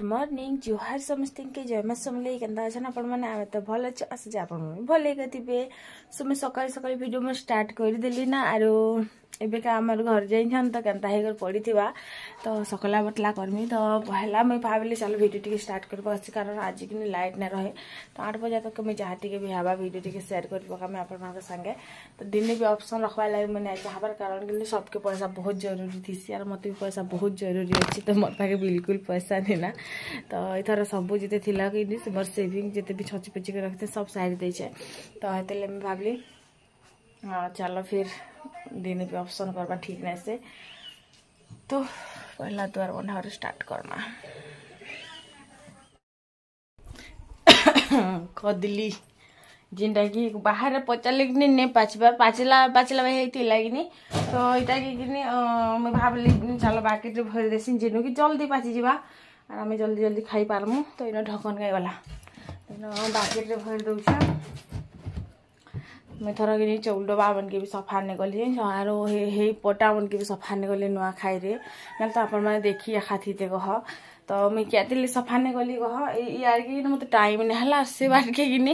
good morning johar સમસ્તિંગ કે জয় মা সমলে কেনা আছেন আপনার মানে আমি তো ভালো আছে আশা যে আপনার ভালো থাকবে সো সকালে সকালে ভিডিও মু স্টার্ট করে দেলি না আর এবেকা আমার ঘর যাইছান তো কেনতা হয়ে পড়িথিবা তো সকালে বটলা করমি তো পহেলা মুই ভাবিলি চলো ভিডিও টিকে স্টার্ট করব আসছি কারণ আজি কিনি লাইট না রহে তো আট বজা তক মুই যাহা টিকে বি হাবা ভিডিও টিকে সেয়ার করি পকামি আপনার সাঙ্গে তো দিনে বি অপশন রখবার লাগে মুই নাই চাহবার কারণ কিন্তু সবকে পয়সা বহুত জরুরি থিসি আর মতো বি পয়সা বহুত জরুরি অছি তো মোর পাখে বিলকুল পয়সা নেই না তো এথর সবু যেতে থিলা কিন্তু মোর সেভিং যেতে বি ছচি পচি করে রাখতে সব সাইড দিয়েছে তো হেতে আমি ভাবলি ચાલો ફિર देने पे ऑप्शन करना ठीक नहीं से तो पहला द्वार बनावर स्टार्ट करना कदली जेनटा कि बाहर पचारे कि नहीं पाचवा पाचला पाचला भाई कि तो यहाँ कि मुझे भावली चलो बाकेट भरी देसी जेन कि जल्दी पाचि जावा और आम जल्दी जल्दी खाई पारमु तो इन ढकन खाई गला बाकेट भरी दूसरा ମୁଇଁ ଥରକେ ନିଜ ଡବା ମାନକେ ବି ସଫା ନେଇ ଗଲି ଆରୁ ହେଇ ପଟା ମାନକେ ବି ସଫା ନେଇ ଗଲି ନୂଆଖାଇରେ ନହେଲେ ତ ଆପଣମାନେ ଦେଖି ଏଖା ଥିତେ କହ ତ ମୁଇଁ କେତେଲି ସଫା ନେଇ ଗଲି କହ ଇଆଡ଼କେ କିନି ମୋତେ ଟାଇମ୍ ନାଇଁ ହେଲା ସେ ବାଟକେ କିନି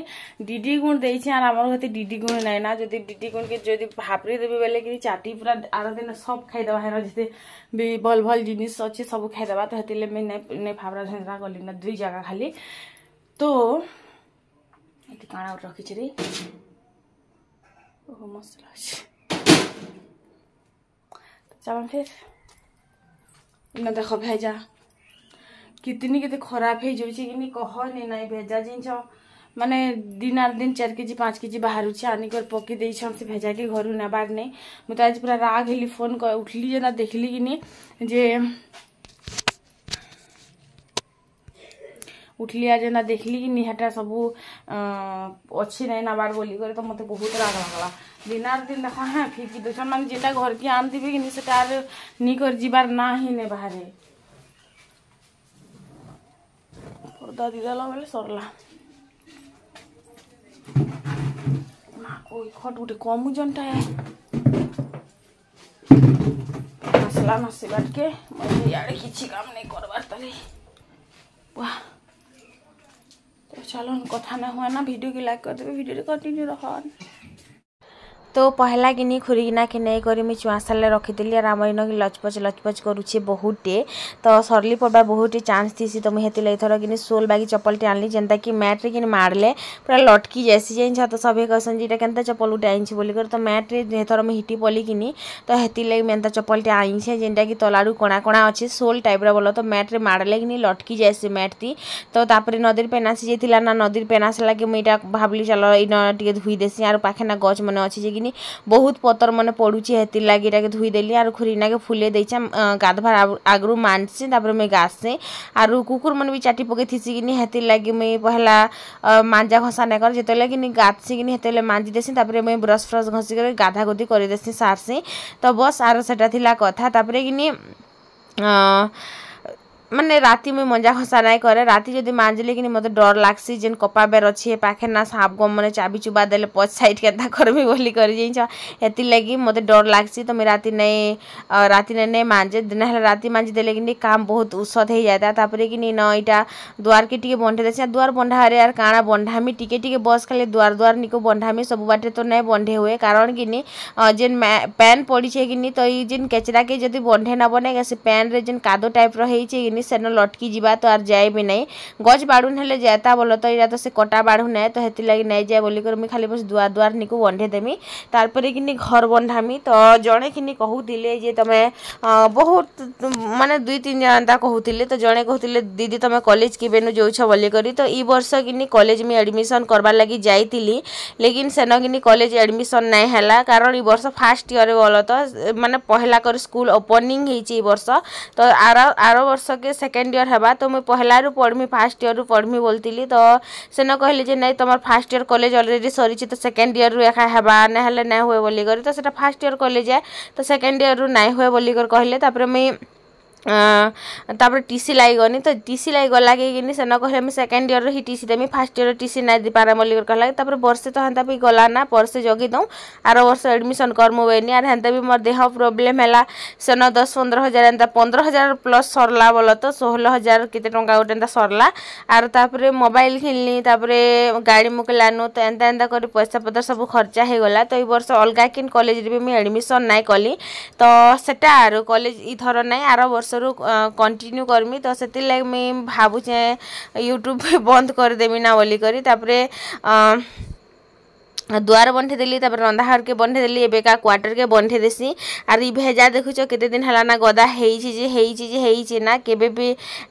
ଡିଡି ଗୁଣ ଦେଇଛି ଆର୍ ଆମର ହେତେ ଡିଡି ଗୁଣ ନାଇଁ ନା ଯଦି ଡିଡି ଗୁଣକେ ଯଦି ଭାପରି ଦେବି ବେଲେ କିନି ଚାଟି ପୁରା ଆର ଦିନ ସବ୍ ଖାଇଦେବା ହେନ ଯେତେ ବି ଭଲ୍ ଭଲ୍ ଜିନିଷ୍ ଅଛେ ସବୁ ଖାଇଦେବା ତ ହେଥିର୍ଲାଗି ମୁଇଁ ନାଇଁ ନାଇଁ ଭାବରା ସେନ୍ତା ଗଲି ନା ଦୁଇ ଜାଗା ଖାଲି ତ ଏଠି କାଣା ରଖିଛି ରେ وهو مصراش طبعا फिर ना देख भेजा कितनी कितने खराब हो जाऊँ कि कहने ना भेजा जिनस माने दिन आर दिन चार के जी पाँच के जी बाहर आनिक पकई दे से भेजा के घर नेबार नहीं मुझे आज पूरा राग हेली फोन उठली जे ना देखली कि जे उठली आज ना देखली कि निहाटा सब अच्छी ना नवार बोलिकर तो मत बहुत राग लगला दिनार दिन देख हाँ फिकी दे मैं जेटा घर के आनदे कि निकर जीवार ना ही ने बाहर पर्दा दीदा बोले सरला खट मसला मसला के मैं इे कि काम नहीं करवा চলন কথা নহয় না ভিডিঅ' কি লাইক কৰি দিবি ভিডিঅ'টো কণ্টিনিউ ৰখন তো পহলা পহলাকিনি খুরিকিনাকে নেইকরি আমি চুয়া সারলে রখিদেলি আর আমার ইনকি লচপচ লচপচ করুছে বহুটে তো সরলি পড়বার বহুটে চান্স দিছি তো মুহে হেতিলে এথর কিনি সোল বাগি চপলটি আনলি যেনতা কি ম্যাটরে কিনি মারলে পুরা লটকি যাই জানিছ তো সবে কইসন যে এটা কেনতা চপল গোটে আইছি বলি করে তো ম্যাটরে এথর আমি হিটি পলি কিনি তো হেতিলে মেনতা চপলটি আইছে যেটা কি তলারু কণা কণা আছে সোল টাইপর বল তো ম্যাট্রে মারলে কিনি লটকি যাইছি ম্যাট্টি তো তাপরে নদীর পেন আসি যাই না নদীর পেন আসলে কি মুই এটা ভাবলি চলো ইন টিকে ধুই দেশি আর পাখে না গছ মনে আছে যে কিনি ନି ବହୁତ ପତର ମାନେ ପଡ଼ୁଛି ହେଥିର୍ ଲାଗି ଇଟାକେ ଧୁଇଦେଲି ଆରୁ ଖୁରୀନାକେ ଫୁଲେଇ ଦେଇଛେଁ ଗାଧବାର୍ ଆଗରୁ ମାନ୍ସି ତାପରେ ମୁଇଁ ଗାଧ୍ସିଁ ଆରୁ କୁକୁରମାନେ ବି ଚାଟି ପକେଇଥିସି କିନି ହେଥିର୍ ଲାଗି ମୁଇଁ ପହେଲା ମାଞ୍ଜା ଘଷା ନାଇଁ କରେ ଯେତେବେଲେ କିନି ଗାଧ୍ସି କିନି ହେତେବେଲେ ମାଞ୍ଜି ଦେସିଁ ତାପରେ ମୁଇଁ ବ୍ରସ୍ ଫ୍ରସ୍ ଘଷିକରି ଗାଧାଗୁଧି କରିଦେସିଁ ସାର୍ସିଁ ତ ବସ୍ ଆରୁ ସେଟା ଥିଲା କଥା ତାପରେ କିନି ମାନେ ରାତି ମୁଇଁ ମଞ୍ଜା ଘସା ନାଇଁ କରେ ରାତି ଯଦି ମାଞ୍ଜିଲେ କିନି ମୋତେ ଡର ଲାଗ୍ସି ଯେନ୍ କପା ବେର୍ ଅଛି ଏ ପାଖେ ନା ସାପ୍ ଗମନେ ଚାବି ଚୁବା ଦେଲେ ପଛ ସାଇଡ଼୍ କେନ୍ତା କର୍ମି ବୋଲି କରି ଯାଇଛ ହେଥିର୍ଲାଗି ମୋତେ ଡର ଲାଗ୍ସି ତ ମୁଇଁ ରାତି ନାଇଁ ରାତି ନାଇଁ ନାଇଁ ମାଞ୍ଜେ ଦିନ ହେଲେ ରାତି ମାଞ୍ଜି ଦେଲେ କିନି କାମ୍ ବହୁତ ଉସତ ହେଇଯାଇତା ତାପରେ କିନି ନ ଇଟା ଦୁଆର୍କେ ଟିକେ ବଣ୍ଢେଇ ଦେସି ଦୁଆର ବନ୍ଧାରେ ଆର୍ କାଣା ବନ୍ଧାମି ଟିକେ ଟିକେ ବସ୍ ଖାଲି ଦୁଆର ଦୁଆର ନିକୁ ବନ୍ଧାମି ସବୁ ବାଟେ ତ ନାଇଁ ବଣ୍ଢେ ହୁଏ କାରଣ କିନି ଯେନ୍ ପ୍ୟାନ୍ ପଡ଼ିଛେ କିନି ତ ଇ ଯେନ୍ କେଚରାକେ ଯଦି ବଣ୍ଢେ ନା ବନେ ସେ ପ୍ୟାନ୍ରେ ଯେନ୍ କାଦୁଅ ଟାଇପ୍ର ହେଇଛେ କିନି ଜିନିଷ୍ ସେନ ଲଟ୍କି ଯିବା ତ ଆର୍ ଯାଏ ବି ନାଇଁ ଗଛ୍ ବାଡ଼ୁନ୍ ହେଲେ ଯାଏତା ବୋଲ ତ ଇରା ତ ସେ କଟା ବାଡ଼ୁ ନାଇଁ ତ ହେଥିର୍ଲାଗି ନାଇଁ ଯାଏ ବୋଲିକରି ମୁଇଁ ଖାଲି ବସ୍ ଦୁଆର୍ ଦୁଆର୍ ନିକୁ ବନ୍ଧେଇ ଦେମି ତାର୍ ପରେ କିନି ଘର୍ ବନ୍ଧାମି ତ ଜଣେ କିନି କହୁଥିଲେ ଯେ ତମେ ବହୁତ ମାନେ ଦୁଇ ତିନି ଜଣ ଏନ୍ତା କହୁଥିଲେ ତ ଜଣେ କହୁଥିଲେ ଦିଦି ତମେ କଲେଜ କେବେନୁ ଯାଉଛ ବୋଲିକରି ତ ଇ ବର୍ଷ କିନି କଲେଜ ମୁଇଁ ଆଡ଼ମିସନ୍ କରବାର୍ ଲାଗି ଯାଇଥିଲି ଲେକିନ୍ ସେନ କିନି କଲେଜ ଆଡ଼ମିସନ୍ ନାଇଁ ହେଲା କାରଣ ଇ ବର୍ଷ ଫାର୍ଷ୍ଟ ଇୟର୍ ବୋଲ ତ ମାନେ ପହିଲା କରି ସ୍କୁଲ୍ ଓପନିଂ ହେଇଛି ଏଇ ବର୍ଷ ତ ଆର ଆର ବର୍ଷ के सेकेंड इयर है तो मुझे पहलू पढ़मी फास्ट इयर पढ़मी बोलती तो सेन कहले ना तुम फास्ट इयर कलेज अलरेडी सरी तो सेकेंड इयर एखा है ना ना हुए बोलिकर तो से फास्ट इयर कलेज तो सेकेंड इयर ना हुए बोलिकर कहले मुई ତାପରେ ଟି ସି ଲାଗିଗନି ତ ଟି ସି ଲାଗି କିନି ସେନ କହିଲେ ମୁଇଁ ସେକେଣ୍ଡ ଇୟର୍ର ହିଁ ଟି ସି ଦେମି ଫାର୍ଷ୍ଟ ଇୟର୍ର ଟି ସି ନାଇଁ ଦେଇପାରେ ବୋଲିକରି କହିଲା ତାପରେ ବର୍ଷେ ତ ହେନ୍ତା ବି ଗଲା ନା ବର୍ଷେ ଜଗି ଦଉଁ ଆର ବର୍ଷ ଆଡ଼ମିସନ୍ କର୍ମୁ ବେନି ଆର୍ ହେନ୍ତା ବି ମୋର ଦେହ ପ୍ରୋବ୍ଲେମ୍ ହେଲା ସେନ ଦଶ ପନ୍ଦର ହଜାର ଏନ୍ତା ପନ୍ଦର ହଜାର ପ୍ଲସ୍ ସରିଲା ବୋଲ ତ ଷୋହଳ ହଜାର କେତେ ଟଙ୍କା ଗୋଟେ ଏନ୍ତା ସରିଲା ଆର୍ ତାପରେ ମୋବାଇଲ କିଣିଲି ତାପରେ ଗାଡ଼ି ମୁଁ ତ ଏନ୍ତା ଏନ୍ତା କରି ପଇସା ପତ୍ର ସବୁ ଖର୍ଚ୍ଚା ହେଇଗଲା ତ ଏଇ ବର୍ଷ ଅଲଗା କିନ୍ କଲେଜରେ ବି ମୁଇଁ ଆଡ଼ମିସନ୍ ନାଇଁ କଲି ତ ସେଟା ଆରୁ କଲେଜ ଇଥର ନାଇଁ ଆର ବର୍ଷ ବର୍ଷରୁ କଣ୍ଟିନ୍ୟୁ କର୍ମି ତ ସେଥିର୍ଲାଗି ମୁଇଁ ଭାବୁଚେଁ ୟୁଟ୍ୟୁବ୍ ବନ୍ଦ୍ କରିଦେମି ନା ବୋଲିକରି ତାପରେ ଦୁଆର ବଣ୍ଠେଇ ଦେଲି ତାପରେ ରନ୍ଧା ଘରକେ ବଣ୍ଠେଇ ଦେଲି ଏବେକା କ୍ୱାର୍ଟର୍କେ ବଣ୍ଠେଇ ଦେସି ଆର୍ ଇ ଭେଜା ଦେଖୁଛ କେତେ ଦିନ ହେଲା ନା ଗଦା ହେଇଛି ଯେ ହେଇଛି ଯେ ହେଇଛି ନା କେବେ ବି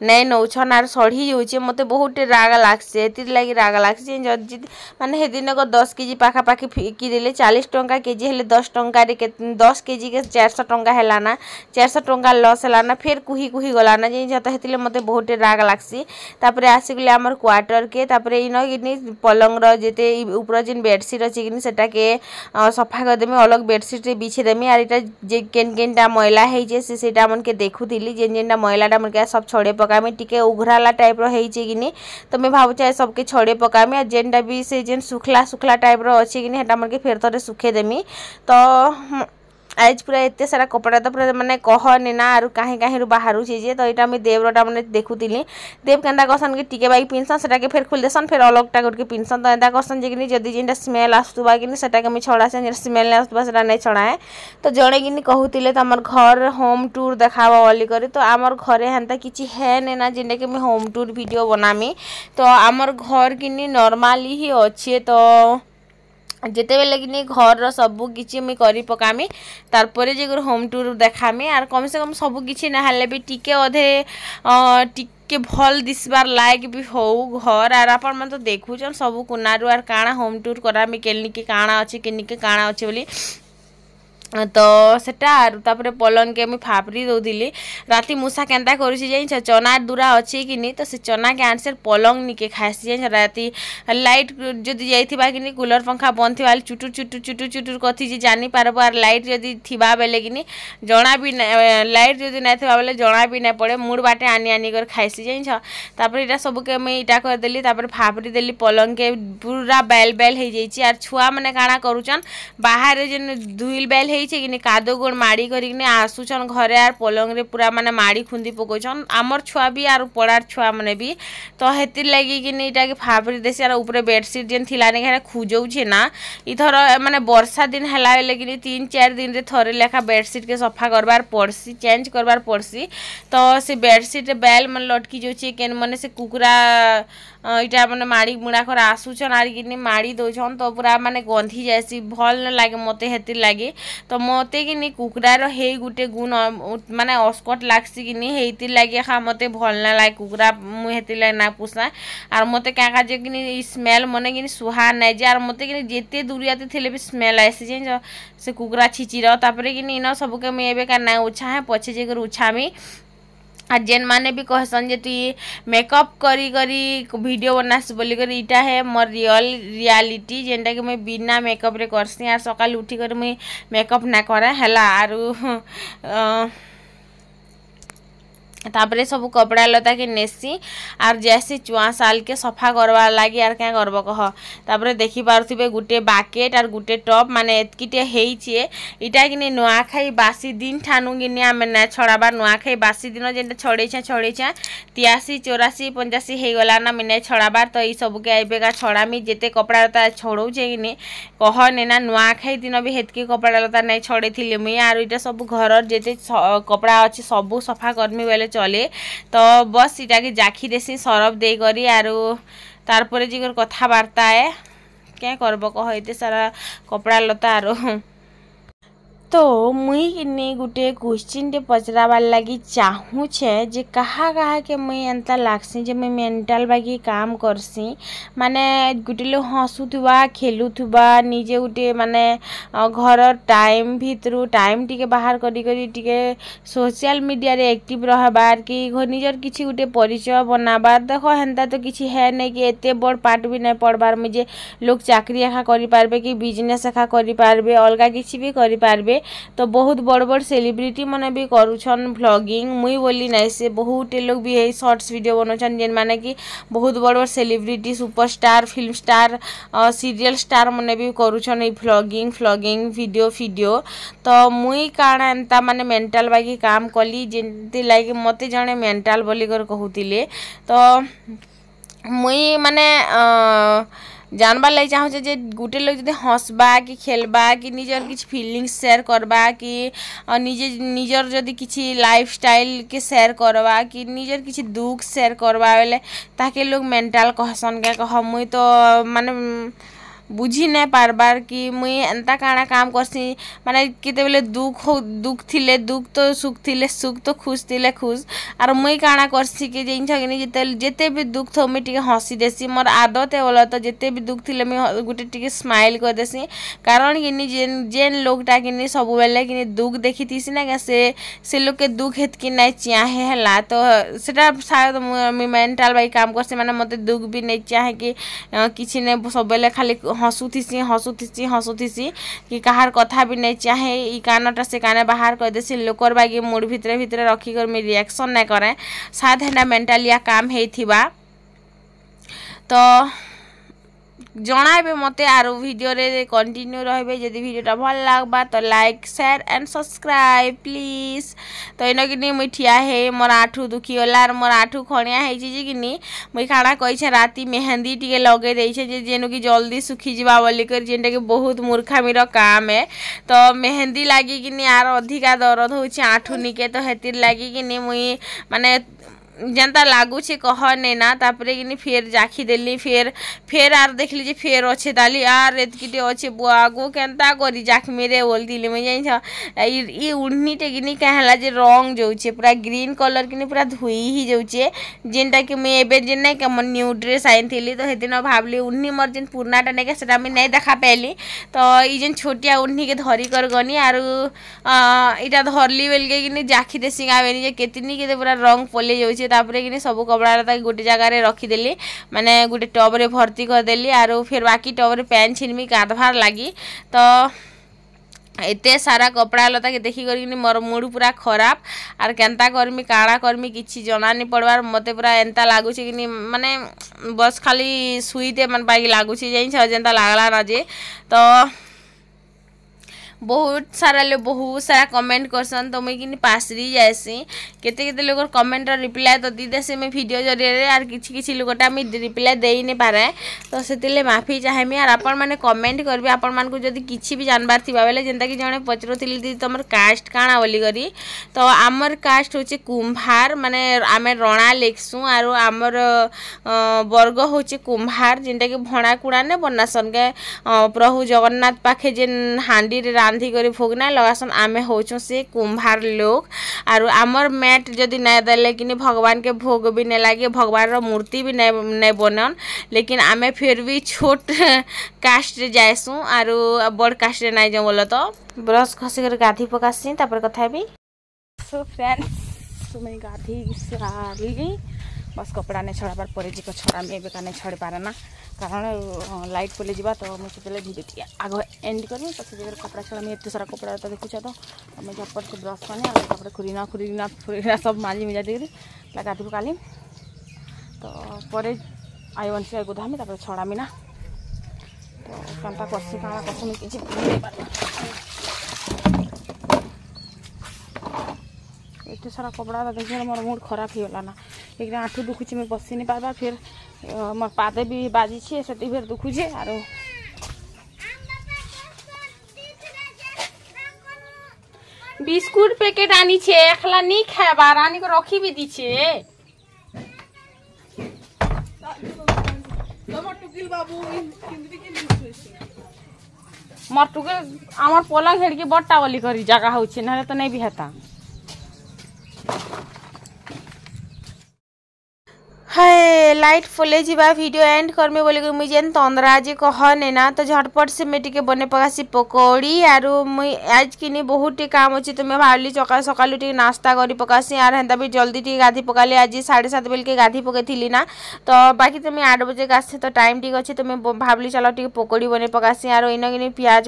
ନାଇଁ ନଉଛନ୍ ଆର୍ ସଢ଼ି ଯାଉଛେ ମୋତେ ବହୁତଟେ ରାଗ ଲାଗ୍ସି ଏଥିର୍ ଲାଗି ରାଗ ଲାଗ୍ସି ଯଦି ମାନେ ହେଦିନକ ଦଶ କେଜି ପାଖାପାଖି ଫିକି ଦେଲେ ଚାଳିଶ ଟଙ୍କା କେଜି ହେଲେ ଦଶ ଟଙ୍କାରେ ଦଶ କେଜିକେ ଚାରିଶହ ଟଙ୍କା ହେଲା ନା ଚାରିଶହ ଟଙ୍କା ଲସ୍ ହେଲା ନା ଫେର୍ କୁହି କୁହି ଗଲା ନା ଯେନ୍ ଯତ ହେଥିଲେ ମୋତେ ବହୁତଟେ ରାଗ ଲାଗ୍ସି ତାପରେ ଆସିଗଲେ ଆମର କ୍ୱାର୍ଟର୍କେ ତାପରେ ଇନ ଇନି ପଲଙ୍ଗର ଯେତେ ଉପର ଯେନ୍ ବେଡ଼ସିଟ୍ যেটা চিকনি সেটাকে সফা করেদেমি অলগ বেডসিট্রে বিছিয়ে দেমি আর এটা যে কেন কেনটা ময়লা হয়েছে সে সেটা আমাকে দেখুলি যে যেটা ময়লাটা আমাকে সব ছড়ে পকামি টিকি উঘরালা টাইপর হয়েছে কিনি তো আমি ভাবুছি সবকে ছড়ে পকামি আর যেটা বি সে যেন শুখলা শুখলা টাইপর অছে কিনি সেটা আমাকে ফের থরে শুখে দেমি তো ଆଇଜ୍ ପୁରା ଏତେ ସାରା କପଡ଼ା ତ ପୁରା ମାନେ କହନି ନା ଆରୁ କାହିଁ କାହିଁରୁ ବାହାରୁଛି ଯେ ତ ଏଇଟା ମୁଇଁ ଦେବ୍ରଟା ମାନେ ଦେଖୁଥିଲି ଦେବ୍ କେନ୍ତା କରସନ୍ କି ଟିକେ ବାଇକ୍ ପିନ୍ଧସନ୍ ସେଟାକେ ଫେର୍ ଖୋଲିଦେସନ୍ ଫେର୍ ଅଲଗଟା ଗୋଟକେ ପିନ୍ଧସନ୍ ତ ଏନ୍ତା କରସନ୍ ଯେ କିନି ଯଦି ଯେନ୍ଟା ସ୍ମେଲ୍ ଆସୁଥିବା କିନି ସେଟାକେ ମୁଇଁ ଛଡ଼ାସନ୍ ଯେନ୍ଟା ସ୍ମେଲ୍ ନାଇଁ ଆସୁଥିବା ସେଟା ନାଇଁ ଛଡ଼ାଏ ତ ଜଣେ କିନି କହୁଥିଲେ ତମର ଘର ହୋମ୍ ଟୁର୍ ଦେଖାବ ବୋଲିକରି ତ ଆମର ଘରେ ହେନ୍ତା କିଛି ହେନେ ନା ଯେନ୍ଟାକି ମୁଇଁ ହୋମ୍ ଟୁର୍ ଭିଡ଼ିଓ ବନାମି ତ ଆମର ଘର କିନି ନର୍ମାଲି ହିଁ ଅଛେ ତ যেতবে কি ঘরর সবু কিছু মুই করে পকামি তারপরে যে হোম টুর দেখামি আর কমসে কম সবু কিছু না হলে বি টিকে অধে টিকে ভল দিশবার লায়ক বি হোউ ঘর আর আপন মানে তো দেখুছন সবু কোনারু আর কাଣା হোম টুর করামি কেনিকে কাଣା অছে কেনিকে কাଣା অছে বলি ତ ସେଟା ଆରୁ ତାପରେ ପଲନ୍କେ ମୁଇଁ ଫାପରି ଦଉଥିଲି ରାତି ମୂଷା କେନ୍ତା କରୁଛି ଜାଣିଛ ଚନା ଦୂରା ଅଛି କି ନି ତ ସେ ଚନାକେ ଆନ୍ସର୍ ପଲଙ୍ଗ ନିକେ ଖାଏସି ଜାଣିଛ ରାତି ଲାଇଟ୍ ଯଦି ଯାଇଥିବା କି ନି କୁଲର ପଙ୍ଖା ବନ୍ଦ ଥିବା ବେଲେ ଚୁଟୁର ଚୁଟୁର ଚୁଟୁର ଚୁଟୁର କଥିଛି ଜାଣିପାରବ ଆର୍ ଲାଇଟ୍ ଯଦି ଥିବା ବେଲେ କି ନି ଜଣା ବି ଲାଇଟ୍ ଯଦି ନାଇଁ ଥିବା ବେଲେ ଜଣା ବି ନାଇଁ ପଡ଼େ ମୁଡ଼ ବାଟେ ଆନି ଆନିକରି ଖାଏସି ଜାଣିଛ ତାପରେ ଇଟା ସବୁକେ ମୁଇଁ ଇଟା କରିଦେଲି ତାପରେ ଫାପରି ଦେଲି ପଲଙ୍ଗକେ ପୁରା ବେଲ୍ ବେଲ୍ ହେଇଯାଇଛି ଆର୍ ଛୁଆମାନେ କାଣା କରୁଛନ୍ ବାହାରେ ଯେନ୍ ଧୁଇଲ୍ ବେଲ୍ ହେଇ ହେଇଛେ କିନି ନି ଗୋଡ଼ ମାଡ଼ି କରିକିନି ଆସୁଛନ୍ ଘରେ ଆର୍ ପଲଙ୍ଗରେ ପୁରା ମାନେ ମାଡ଼ି ଖୁନ୍ଦି ପକଉଛନ୍ ଆମର୍ ଛୁଆ ବି ଆର୍ ପଡ଼ାର୍ ଛୁଆମାନେ ବି ତ ହେତିର୍ ଲାଗି କିନି ଇଟାକେ ଫାବରି ଦେସି ଆର୍ ଉପରେ ବେଡ଼ସିଟ୍ ଯେନ୍ ଥିଲା ଥିଲାନି ହେଟା ଖୁଜଉଛେ ନା ଇଥର ମାନେ ବର୍ଷା ଦିନ୍ ହେଲା ବେଲେ କିନି ତିନ୍ ଚାର୍ ଦିନ୍ରେ ଥରେ ଲେଖା ବେଡ଼ସିଟ୍କେ ସଫା କରବାର୍ ପଡ଼୍ସି ଚେଞ୍ଜ କରବାର୍ ପଡ଼୍ସି ତ ସେ ବେଡ଼ସିଟ୍ରେ ବେଲ୍ ମାନେ ଲଟ୍କି ଯାଉଛେ କେନ୍ ମାନେ ସେ କୁକୁରା ଏଇଟା ମାନେ ମାଡ଼ି ମୁଡ଼ାକର ଆସୁଛନ୍ ଆରିକିନି ମାଡ଼ି ଦଉଛନ୍ ତ ପୁରା ମାନେ ଗନ୍ଧି ଯାଏସି ଭଲ୍ ନ ଲାଗେ ମୋତେ ହେଥିର୍ ଲାଗି ତ ମୋତେ କିନି କୁକୁଡ଼ାର ହେଇ ଗୁଟେ ଗୁଣ ମାନେ ଅସ୍କଟ୍ ଲାଗ୍ସି କିନି ହେଇଥିର୍ ଲାଗି ଏକା ମୋତେ ଭଲ୍ ନା ଲାଗେ କୁକୁଡ଼ା ମୁଇଁ ହେଥିର୍ ଲାଗି ନା ପୁଷାଁ ଆର୍ ମୋତେ କାଁ କାଁ ଯେ କିନି ସ୍ମେଲ୍ ମନେ କିନି ସୁହା ନାଇଁ ଯେ ଆର୍ ମୋତେ କିନି ଯେତେ ଦୂରିଆତି ଥିଲେ ବି ସ୍ମେଲ୍ ଆଏସି ଯେ ସେ କୁକୁଡ଼ା ଛିଚିର ତାପରେ କିନି ଇନ ସବୁକେ ମୁଇଁ ଏବେ ଏବେକା ନାଇଁ ହେଁ ପଛେ ଯାଇକରି ଉଛାମି जेन मैंने भी कहसन जे तुई मेकअप करी करी बनास बोलकर इटा है मोर रियल रियालीटी जेनटा कि मुई बिना मेकअप करसी आर सका उठिक मुई मेकअप ना करा है आर তাপরে সব কপড়া লতা কে নেসি আর যাইসি চুয়া সাল কে সফা করবার লাগি আর কে করব কহ তাপরে দেখিপারে গুটে বাকেট আর গুটে টপ মানে এতকিটে হয়েছে এটা কিনে নূয়াখাই বাসি দিন ঠানু কিনে আমি না ছড়াবার নূয়াখাই বাসি দিন যেটা ছড়েছে ছড়েছে তিরাশি চৌরাশি পঞ্চাশি হয়ে গলা না মিনে ছড়াবার তো এই সবুকে এবেকা ছড়ামি যেতে কপড়া লতা ছড়ৌছে কিনে কহ নে না নূয়াখাই দিন বি হেতকি কপড়া লতা নাই ছড়েইলি মুই আর এটা সব ঘরর যেতে কপড়া অছি সবু সফা করমি বলে চলে তো ବସ୍ ଇଟାକେ ଜାଖି ଦେସି ସରଫ ଦେଇକରି ଆରୁ ତାର୍ ପରେ ଯାଇକରି କଥାବାର୍ତ୍ତା ଏ କେଁ କର୍ବ କହ ଏତେ ସାରା କପଡ଼ା ଲତା ଆରୁ তো ମୁଇଁ କିନି ଗୁଟେ କୋଶ୍ଚିନ୍ଟେ ପଚ୍ରାବାର୍ ଲାଗି ଚାହୁଁଛେଁ ଯେ କାହା କାହାକେ ମୁଇଁ ଏନ୍ତା ଲାଗ୍ସି ଯେ ମୁଇଁ ମେଣ୍ଟାଲ୍ ବାଗି କାମ୍ କର୍ସିଁ ମାନେ ଗୁଟେ ଲୋକ୍ ହସୁଥିବା ଖେଲୁଥିବା ନିଜେ ଗୁଟେ ମାନେ ଘରର ଟାଇମ୍ ଭିତରୁ ଟାଇମ୍ ଟିକେ ବାହାର୍ କରିକରି ଟିକେ ସୋସିଆଲ୍ ମିଡ଼ିଆରେ ଏକ୍ଟିଭ୍ ରହେବାର୍ କି ନିଜର୍ କିଛି ଗୁଟେ ପରିଚୟ ବନାବାର୍ ଦେଖ ହେନ୍ତା ତ କିଛି ହେ ନାଇଁ କି ଏତେ ବଡ଼ ପାଠ୍ ବି ନାଇଁ ପଢ଼୍ବାର୍ ମୁଇଁ ଯେ ଲୋକ୍ ଚାକିରି ଏକା କରିପାର୍ବେ କି ବିଜନେସ୍ ଏକା କରିପାର୍ବେ ଅଲଗା କିଛି ବି କରିପାର୍ବେ ତ ବହୁତ ବଡ଼ ବଡ଼ ସେଲିବ୍ରିଟିମାନେ ବି କରୁଛନ୍ ଭ୍ଲଗିଂ ମୁଇଁ ବୋଲି ନାଇଁ ସେ ବହୁତଟେ ଲୋକ ବି ଏଇ ସର୍ଟସ୍ ଭିଡ଼ିଓ ବନଉଛନ୍ ଯେନ୍ମାନେ କି ବହୁତ ବଡ଼ ବଡ଼ celebrity superstar film star serial ଷ୍ଟାର୍ମାନେ ବି କରୁଛନ୍ ଏଇ ଭ୍ଲଗିଂ ଫ୍ଲଗିଂ ଭିଡ଼ିଓ ଫିଡ଼ିଓ ତ ମୁଇଁ କାଣା ଏନ୍ତା ମାନେ ମେଣ୍ଟାଲ୍ ବାଗି କାମ କଲି ଯେମିତି ଲାଗି ମୋତେ ଜଣେ ମେଣ୍ଟାଲ୍ ବୋଲିକରି କହୁଥିଲେ ତ ମୁଇଁ ମାନେ জানবার লাগি চাহুছে যে গোটে লোক যদি হসবা কি খেলবা কি নিজের কিছু ফিলিংস সেয়ার করবা কি নিজে নিজের যদি কিছু লাইফস্টাইল কে সেয়ার করবা কি নিজের কিছু দুঃখ সেয়ার করবা বেলে তাকে লোক মেন্টাল কহসন কে কহ মুই তো মানে বুঝি নাই পারবার কি মুই এন্তা কাଣା কাম করছি মানে কেতবেলে দুঃখ দুঃখ থিলে দুঃখ তো সুখ থিলে সুখ তো খুশ থিলে খুশ আর মুই কাଣା করছি কি জিনিস কিনি যেতে যেতে বি দুঃখ থাও মুই টিকে হসি দেসি মোর আদত হল তো যেতে বি দুঃখ থিলে মুই গোটে টিকে স্মাইল করিদেসি কারণ কিনি যেন যেন লোকটা কিনি সবুবেলে কিনি দুঃখ দেখিথিসি না সে সে লোককে দুঃখ হেতকি নাই চাহে হেলা তো সেটা সায়দ মুই মেন্টাল বাই কাম করছি মানে মতে দুঃখ বি নাই চাহে কি কিছু নাই সবুবেলে খালি হসুথিসি হসুথিসি হসুথিসি କି କାହାର କଥା ବି ନାଇଁ ଚାହେଁ ଇ କାନଟା ସେ କାନେ ବାହାର କରିଦେସି ଲୋକର ବାଗି ମୁଡ଼ ଭିତରେ ଭିତରେ ରଖିକରି ମୁଇଁ ରିଆକ୍ସନ୍ ନାଇଁ କରେ ସାୟଦ ହେନ୍ତା ମେଣ୍ଟାଲିଆ କାମ୍ ହେଇଥିବା ତ জনাইবে মতে আর ভিডিওরে কন্টিনিউ রহবে যদি ভিডিওটা ভাল লাগবা তো like share and subscribe please তো ইনকিনি মুই ঠিয়া হে মোর আঠু দুখি গলার মোর আঠু খণিয়া হয়েছি যে কিনি মুই খানা কইছে রাতে মেহেন্দি টিকে লগে দিয়েছে যে যেনু কি জলদি শুখি যা বলি করে যেটা কি বহুত মূর্খামির কাম এ তো মেহেন্দি লাগিকিনি আর অধিকা দরদ হচ্ছে আঠু নিকে তো হেতির লাগিকিনি মুই মানে ଯେନ୍ତା ଲାଗୁଛେ କହନେ ନା ତାପରେ କିନି ଫେର୍ ଜାଖି ଦେଲି ଫେର୍ ଫେର୍ ଆର୍ ଦେଖିଲି ଯେ ଫେର୍ ଅଛେ ତାଲି ଆର୍ ଏତ୍କିଟେ ଅଛେ ବୁଆ ଆଗୁ କେନ୍ତା କରି ଜାଖ୍ମିରେ ବୋଲିଥିଲି ମୁଇଁ ଜାଣିଛ ଇ ଉଢ଼୍ନିଟେ କିନି କାଁ ହେଲା ଯେ ରଙ୍ଗ୍ ଯାଉଛେ ପୁରା ଗ୍ରୀନ୍ କଲର୍ କିନି ପୁରା ଧୁଇ ହେଇଯାଉଛେ ଯେନ୍ଟାକି ମୁଇଁ ଏବେ ଯେନ୍ ନାଇଁ କେ ମୋର୍ ନ୍ୟୁ ଡ୍ରେସ୍ ଆନିଥିଲି ତ ହେଦିନ ଭାବ୍ଲି ଉଢ଼୍ନି ମୋର୍ ଯେନ୍ ପୁର୍ନାଟା ନାଇଁକେ ସେଟା ମୁଇଁ ନାଇଁ ଦେଖା ପାଇଲି ତ ଇ ଯେନ୍ ଛୋଟିଆ ଉଢ଼୍ନିକେ ଧରିକରି ଗନି ଆରୁ ଇଟା ଧର୍ଲି ବେଲ୍କେ କିନି ଜାଖି ଦେସି ଗାଁ ବେନି ଯେ କେତିନି କେତେ ପୁରା ରଙ୍ଗ୍ ପଲେଇ ଯାଉଛେ ରଖିଛି ତାପରେ କିନି ସବୁ କପଡ଼ାର ତାକୁ ଗୋଟେ ଜାଗାରେ ରଖିଦେଲି ମାନେ ଗୋଟେ ଟବ୍ରେ ଭର୍ତ୍ତି କରିଦେଲି ଆରୁ ଫେର୍ ବାକି ଟବ୍ରେ ପ୍ୟାନ୍ ଛିନ୍ମି କାଧବାର୍ ଲାଗି ତ ଏତେ ସାରା କପଡ଼ା ଲତାକେ ଦେଖିକରି କିନି ମୋର ମୁଡ଼ ପୁରା ଖରାପ ଆର୍ କେନ୍ତା କର୍ମି କାଣା କର୍ମି କିଛି ଜଣାନି ପଡ଼୍ବାର୍ ପଡ଼ବାର୍ ମୋତେ ପୁରା ଏନ୍ତା ଲାଗୁଛି କିନି ମାନେ ବସ୍ ଖାଲି ସୁଇତେ ମାନେ ପାଇକି ଲାଗୁଛି ଯାଇଛ ଯେନ୍ତା ଲାଗ୍ଲା ନା ଯେ ତ बहुत सारा लोग बहुत सारा कमेंट करसन तो मुझे कि पासरी जाएसी केते केते लोग कमेंट रिप्लाय तो दीदेस मुझे भिड जरिए आर कि लोकटा मुझे रिप्लाय दे पारे तो से माफी चाहेमी आर आप कमेंट करेंगे आपण मानक जो कि जानबार थी बेले जेनता कि जे पचारी दीदी तुम कास्ट काण बोलिकी तो आमर कास्ट हूँ कुंभार मानने आम रणा लिखसुँ आर आमर वर्ग हूँ कुंभार जेनटा कि भणा कुड़ा ने बनासन के प्रभु जगन्नाथ पाखे जेन हाँ रे রাঁধি করে ভোগ না লগাসন আমি হচ্ছু সে কুম্ভার লোক আর আমার ম্যাট যদি নাই দেলে কিনি ভগবানকে ভোগ বি নাই লাগে ভগবানর মূর্তি বি নাই বনন লেকিন আমি ফির বি ছোট কাস্টরে যাইসু আর বড় কাস্টরে নাই যাও বলো তো ব্রশ ঘষি করে গাধি পকাসি তারপরে কথা হবি সো ফ্রেন্ডস তুমি গাধি সারি बस कपडा नै छडाबार परे जिको छडा मे एबे काने छडे पारेना कारण लाइट पले जिबा त म सेले भिडियो टिके आग एन्ड गर्नु पछि जेगर कपडा छडा मे यति सारा कपडा त देखुछ त म झटपट से ब्रश गर्ने आरो कपडा खुरिना खुरिना खुरिना सब माली मिजा दिगरी लगा दिबो काली त परे আই ওয়ান সে গোধামি তারপরে ছড়ামি না তো কান্তা করছি কাঁড়া করছি আমি কিছু বুঝতে পারলাম কপড়া ସାରା କପଡ଼ା মুড ମୋର হয়ে ଖରାପ না এখানে ଆଣ୍ଠୁ দুখুছি ମୁଇଁ ବସିନି ପାର୍ବା ফের ମୋର ପାଦେ ବି বাজিছি সেটি ଫେର୍ ଦୁଖୁଛି ଆରୁ বিস্কুট প্যাকেট আনিছে একলা নি খাবার আনিকে রখিবি দিছে মোর টুকিল আমার পলং হেড়কি বড়টা বলি করি জায়গা হচ্ছে না তো নেই বিহাতা हाय लाइट फुले जा भिड एंड करमी बोल मुई जेन तंद्रा आज कहने ना तो झटपट से मैं टे बने पकासी पकौड़ी आर मुई आज कि बहुत टी काम अच्छे तो मैं भावली सका सकाल नास्ता कर पकासी आर हेन्ता भी जल्दी टी गाधी पकाली आज साढ़े सात बेल के गाधी पकई ना तो बाकी तो मुझे आठ बजे आसे तो टाइम टी अच्छे तो मुझे भावली चलो टी पकौड़ी बने पकासी आर इन कि पिज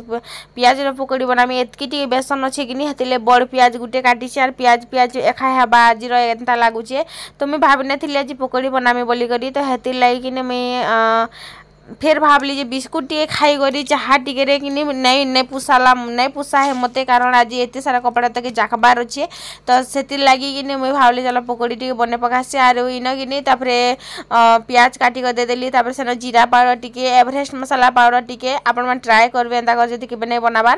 पिजर पकौड़ी बनामी एतकी टी बेसन अच्छे कि बड़ पिज गोटे काटी आर पिज पिज एखा हवा आज एंता लगुचे तो मुझे भावना आज पकौड़ी ବନାମି ବୋଲିକରି ତ ହେଥିର୍ ଲାଗିକିନି ମୁଇଁ ফের ভাবলি যে বিস্কুট টিকে খাইকরি চাহা টিকেরে কিনি নাই নাই পোষালা নাই পোষা হে মতো কারণ আজ এতে সারা কপড়া তোকে জাকবার অছে তো সেতির লাগি কিনি মুই ভাবলি চলো পকোড়ি টিকে বনে পকাছি আর ইন কিনি তাপরে পিঁয়াজ কাটিকে দেদেলি তাপরে সেন জিরা পাউডর টিকে এভরেস্ট মশলা পাউডর টিকে আপন মানে ট্রাই করবে এটা যদি কেবে নাই বনাবার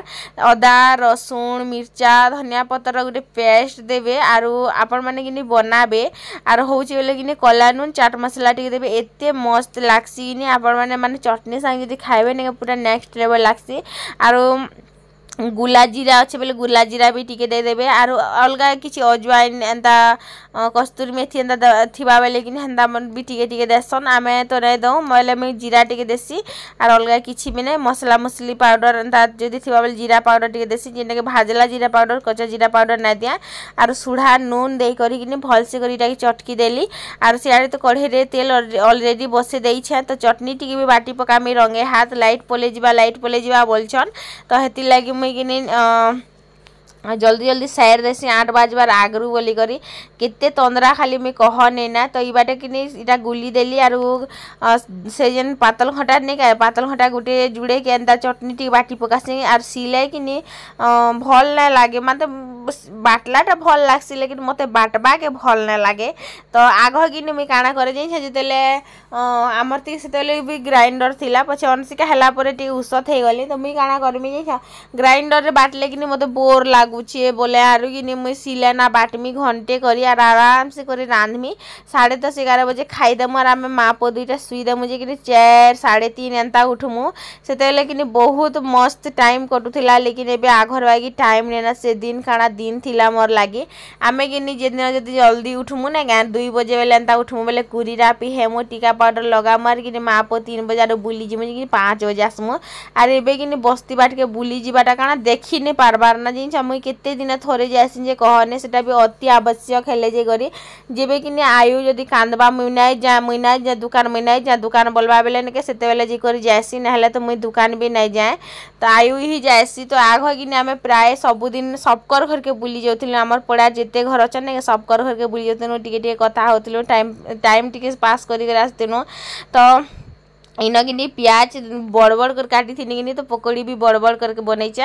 অদা রসুন মির্চা ধনিয়া পত্র গোটে পেস্ট দেবে আর আপন মানে কিনি বনাবে আর হচ্ছে বলে কিনি কলা নুন চাট মশলা টিকে দেবে এতে মস্ত লাগছি কিনি আপন মানে ମାନେ ଚଟନି ସାଙ୍ଗେ ଯଦି ଖାଇବେ ନିକେ ପୁରା ନେକ୍ସଟ ଲେଭଲ୍ ଲାଗ୍ସି ଆରୁ ଗୁଲାଜିରା ଅଛେ ବେଲେ ଗୁଲାଜିରା ବି ଟିକେ ଦେଇଦେବେ ଆରୁ ଅଲଗା କିଛି ଅଜୱାଇନ୍ ଏନ୍ତା କସ୍ତୁରୀ ମେଥି ଏନ୍ତା ଥିବା ବେଲେ କିନି ହେନ୍ତା ବି ଟିକେ ଟିକେ ଦେସନ୍ ଆମେ ତ ନାଇଁ ଦଉଁ ବେଲେ ମୁଇଁ ଜିରା ଟିକେ ଦେସି ଆର୍ ଅଲଗା କିଛି ବି ନାଇଁ ମସଲା ମସଲି ପାଉଡ଼ର ଏନ୍ତା ଯଦି ଥିବା ବେଲେ ଜିରା ପାଉଡ଼ର ଟିକେ ଦେସି ଯେନ୍ଟାକି ଭାଜଲା ଜିରା ପାଉଡ଼ର କଞ୍ଚା ଜିରା ପାଉଡ଼ର ନାଇଁ ଦିଆ ଆରୁ ସୁଢ଼ା ନୁନ୍ ଦେଇ କରିକିନି ଭଲସେ କରି ଇଟାକି ଚଟକି ଦେଲି ଆରୁ ସିଆଡ଼େ ତ କଢ଼େଇରେ ତେଲ ଅଲରେଡ଼ି ବସେଇ ଦେଇଛେ ତ ଚଟନି ଟିକେ ବି ବାଟି ପକାମି ରଙ୍ଗେ ହାତ ଲାଇଟ୍ ପଲେଇ ଯିବା ଲାଇଟ୍ ପଲେଇ ଯିବା ବୋଲଛନ୍ ତ ହେଥିର୍ ଲାଗି ମୁଇଁ beginning हाँ, जल्दी जल्दी सैर देसी आठ बाज बार आगरू बोली करी तंद्रा खाली मुई कहने ना तो ये बाटे कि गुली देली आर से जेन पातल खटा नहीं क्या पातल खटा गोटे जुड़े के एंता चटनी टी बाटी पकासी आर सिले कि भल ना लगे मत मतलब बाटलाटा भल लग्सी लेकिन मत बाटवा के भल ना लगे तो आग कि मुई काणा करे जिते आमर ती से भी ग्राइंडर थी पचे अनसिका है टी उषत हो गली तो मुई काणा करमी जाइए ग्राइंडर बाटले कि मत बोर लग লাগুছে বলে আর কিনি মুই সিলে না বাটমি ঘন্টে করি আর আরামসে করে রাঁধমি সাড়ে দশ এগারো বজে খাইদেমু আর আমি মা পো দুইটা শুইদেমু যে কিনি চার সাড়ে তিন এন্তা উঠমু সেতবেলে কিনি বহুত মস্ত টাইম কটুলা লেকিন এবে আঘর বাকি টাইম নেনা সেদিন খানা দিন লা মোর লাগি আমি কিনি যেদিন যদি জলদি উঠমু না কেন দুই বজে বেলে এন্তা উঠমু বেলে কুড়িটা পিহেমু টিকা পাউডার লগামু আর কিনি মা পো তিন বজে আর বুলি যিমু যে কিনি পাঁচ বজে আসমু আর এবে কিনি বস্তি বাটকে বুলি যাবাটা কারণ দেখি নি পারবার না জিনিস আমি କେତେ ଦିନ ଥରେ ଯାଇସି ଯେ କହନେ ସେଟା ବି ଅତି ଆବଶ୍ୟକ ହେଲେ ଯେ କରି ଯେବେ କିନି ଆୟୁ ଯଦି କାନ୍ଦବା ମୁଇଁ ନାଇଁ ଯା ମୁଇଁ ନାଇଁ ଯା ଦୁକାନ ମୁଇଁ ନାଇଁ ଯା ଦୁକାନ ବୋଲବା ବେଲେ ନିକେ ସେତେବେଲେ ଯେ କରି ଯାଏସି ନହେଲେ ତ ମୁଇଁ ଦୁକାନ ବି ନାଇଁ ଯାଏ ତ ଆୟୁ ହି ଯାଏସି ତ ଆଗ କିନି ଆମେ ପ୍ରାୟ ସବୁଦିନ ସବକର ଘରକେ ବୁଲି ଯାଉଥିଲୁ ଆମର ପଡ଼ା ଯେତେ ଘର ଅଛନ୍ ନାଇଁ ସବକର ଘରକେ ବୁଲି ଯାଉଥିଲୁ ଟିକେ ଟିକେ କଥା ହେଉଥିଲୁ ଟାଇମ୍ ଟାଇମ୍ ଟିକେ ପାସ୍ କରିକି ଆସିଥିଲୁ ତ इना कि प्याज बड़ बड़ कर काटी थी कि तो पकौड़ी भी बड़ बड़ करके बनैचे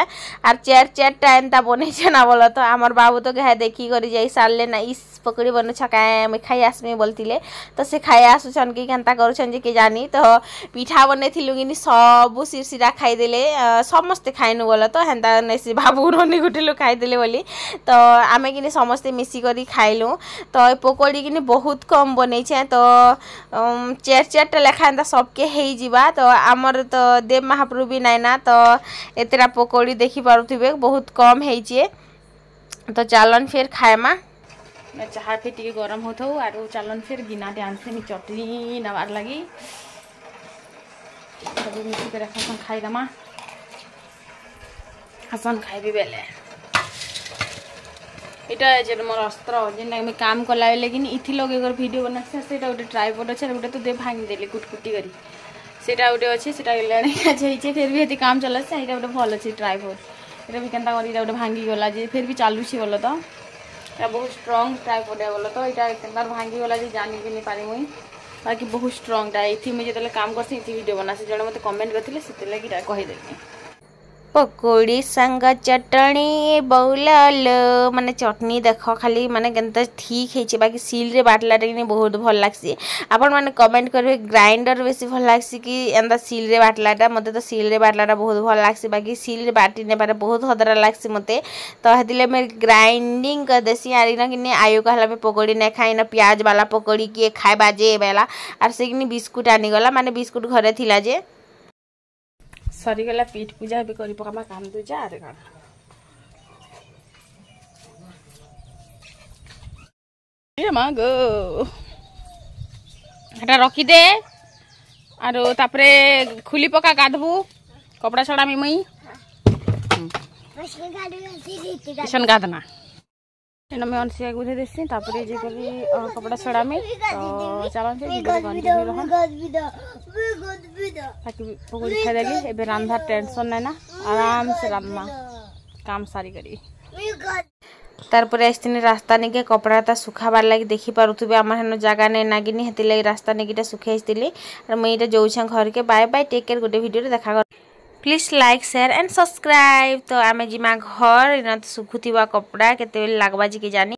आर चार चारटा एनता बनैचे ना बोल तो आमर बाबू तो घाय देखी कर जाई सारे ना इस पकौड़ी बनौछ काए मुई खाई आसमी बोलते तो से खाई आसुछन कि केन्ता करुछन जे के जानी तो पिठा बनैथिलु कि सब सिरसिरा खाईदेले समस्ते खाइनु बोल तो हेन्ता नहीं बाबू रनी गोटे लोक खाईदेले बोली तो आम कि समस्ते मिसिक खाइलु तो पकौड़ी कि बहुत कम बनैचे तो चार चारटा लेखा एंता सबके ହେଇଯିବା ତ ଆମର ତ ଦେବ ମହାପ୍ରଭୁ ବି ନାଇଁ ନା ତ ଏତେଟା ପକୋଡ଼ି ଦେଖିପାରୁଥିବେ ବହୁତ କମ୍ ହେଇଛେ ତ ଚାଲନ୍ ଫେର୍ ଖାଏମା ଚାହା ଫେର୍ ଟିକେ ଗରମ ହଉଥାଉ ଆରୁ ଚାଲନ୍ ଫେର୍ ଗିନାଟେ ଆଣିଥିମି ଚଟନି ନେବାର୍ ଲାଗି ସବୁ ମିଶିକରି ହାସନ୍ ଖାଇଦେମା ହାସନ୍ ଖାଇବି ବେଲେ এটা যেটা মোর অস্ত্র যেটা আমি কাম কলা বেলে কিনি ইথি লগে ভিডিও বানাসি সেটা গোটে ট্রাইপড আছে গোটে তো দে ভাঙি দেলি কুটকুটি করি সেটা গোটে ଅଛି ସେଟା ଲେଣେ କାଚ ହେଇଛେ ଫେର୍ ବି ହେତି କାମ ଚଲାସି ସେଇଟା ଗୋଟେ ଭଲ ଅଛି ଡ୍ରାଇଭର ଏଇଟା ବି କେନ୍ତା କରି ଏଇଟା ଗୋଟେ ଭାଙ୍ଗିଗଲା ଯେ ଫେର୍ ବି ଚାଲୁଛି ବୋଲ ତ ଏଇଟା ବହୁତ ଷ୍ଟ୍ରଙ୍ଗ ଟ୍ରାଇପଡ଼୍ଟା ବୋଲ ତ ଏଇଟା କେନ୍ତା ଭାଙ୍ଗିଗଲା ଯେ ଜାଣିବି ନିପାରି ମୁଇଁ ବାକି ବହୁତ ଷ୍ଟ୍ରଙ୍ଗଟା ଏଇଠି ମୁଇଁ ଯେତେବେଳେ କାମ କରିସି ଏଇଠି ଭିଡ଼ିଓ ବନାସି ଜଣେ ମୋତେ କମେଣ୍ଟ କରିଥିଲେ ସେଥିଲାଗି କହିଦେଲି ପକୁଡ଼ି ସାଙ୍ଗ ଚଟଣି ବଉଳ ଲୋ ମାନେ ଚଟନି ଦେଖ ଖାଲି ମାନେ କେନ୍ତା ଠିକ୍ ହେଇଛେ ବାକି ସିଲ୍ରେ ବାଟଲାଟା କିନି ବହୁତ ଭଲ ଲାଗ୍ସି ଆପଣମାନେ କମେଣ୍ଟ କରିବେ ଗ୍ରାଇଣ୍ଡର ବେଶୀ ଭଲ ଲାଗ୍ସି କି ଏନ୍ତା ସିଲ୍ରେ ବାଟଲାଟା ମୋତେ ତ ସିଲ୍ରେ ବାଟଲାଟା ବହୁତ ଭଲ ଲାଗ୍ସି ବାକି ସିଲ୍ରେ ବାଟି ନେବାଟା ବହୁତ ହଦରା ଲାଗ୍ସି ମୋତେ ତ ହେଥିଲାଗି ମୁଇଁ ଗ୍ରାଇଣ୍ଡିଂ କରିଦେସି ଆର୍ ଇନ କିନି ଆୟୁ କହିଲା ମୁଇଁ ପକୋଡ଼ି ନାଇଁ ଖାଏ ଇନ ପିଆଜ ବାଲା ପକୋଡ଼ି କିଏ ଖାଇବା ଯେ ବେଲା ଆର୍ ସେ କିନି ବିସ୍କୁଟ୍ ଆନିଗଲା ମାନେ ବିସ୍କୁଟ୍ ଘରେ ଥିଲା ଯେ ସରିଗଲା ପିଠ ପୂଜା ଏବେ କରିପକାମା କାନ୍ଦୁଚା ଆରେ କାଣା ମାଗୋ ହେଟା ରଖିଦେ ଆରୁ ତାପରେ ଖୁଲି ପକା ଗାଧବୁ କପଡ଼ା ଛଡ଼ା ମିମଇ କିସନ ଗାଧନା এটা আমি অনসিয়া গুঁজে দিচ্ছি তারপরে যে করি কপড়া ছড়ামি তো চালাচ্ছি তাকে পকোড়ি রান্ধার টেনশন নাই না আরামসে রান্না কাম সারি করি তারপরে আসছিনি রাস্তা নিকে কপড়াটা শুখাবার লাগে দেখি পারুথিবে আমার হেন জায়গা নেই নাগিনি হেতির লাগে রাস্তা নিকিটা শুখাইছিলি আর মুই এটা যৌছা ঘরকে বাই বাই টেক কেয়ার গোটে ভিডিওটা দেখা please like share and subscribe ତ ଆମେ ଯିମା ଘର୍ ଇନ ଶୁଖୁଥିବା କପଡ଼ା କେତେବେଲେ ଲାଗ୍ବା ଯେ କେଜାନି